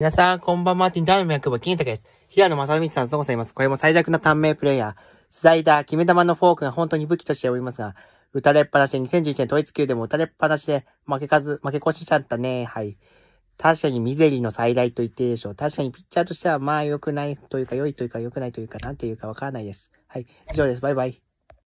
皆さん、こんばんは。ティンダーの役場、金太です。平野正道さん、そうございます。これも最弱の短命プレイヤー。スライダー、決め球のフォークが本当に武器としておりますが、打たれっぱなしで2011年統一級でも打たれっぱなしで負け数、負け越しちゃったね。はい。確かにミゼリーの最大と言っていいでしょう。確かにピッチャーとしては、まあ良くないというか、良いというか、良くないというか、なんていうかわからないです。はい。以上です。バイバイ。